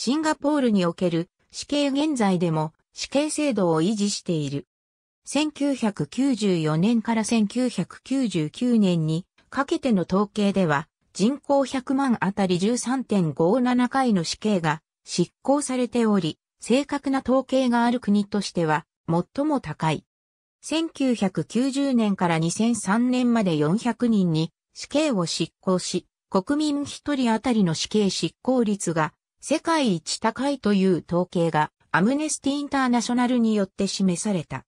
シンガポールにおける死刑現在でも死刑制度を維持している。1994年から1999年にかけての統計では人口100万あたり13.57回の死刑が執行されており、正確な統計がある国としては最も高い。1990年から2003年まで400人に死刑を執行し、国民1人あたりの死刑執行率が世界一高いという統計がアムネスティ・インターナショナルによって示された。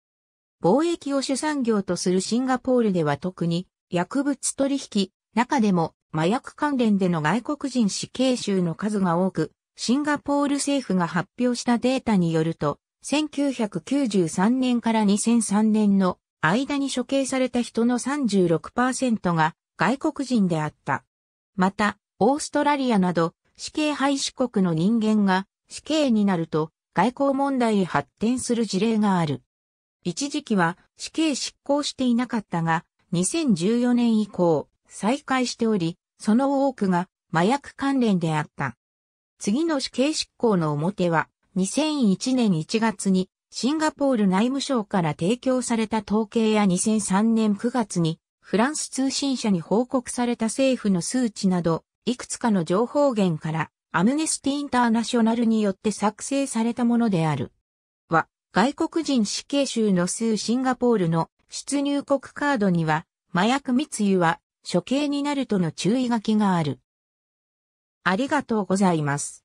貿易を主産業とするシンガポールでは特に薬物取引、中でも麻薬関連での外国人死刑囚の数が多く、シンガポール政府が発表したデータによると、1993年から2003年の間に処刑された人の36%が外国人であった。また、オーストラリアなど死刑廃止国の人間が死刑になると外交問題へ発展する事例がある。一時期は死刑執行していなかったが、2014年以降、再開しており、その多くが麻薬関連であった。次の死刑執行の表は、2001年1月にシンガポール内務省から提供された統計や2003年9月にフランス通信社に報告された政府の数値などいくつかの情報源からアムネスティ・インターナショナルによって作成されたものである。は、外国人死刑囚の数シンガポールの出入国カードには、麻薬密輸は処刑になるとの注意書きがある。ありがとうございます。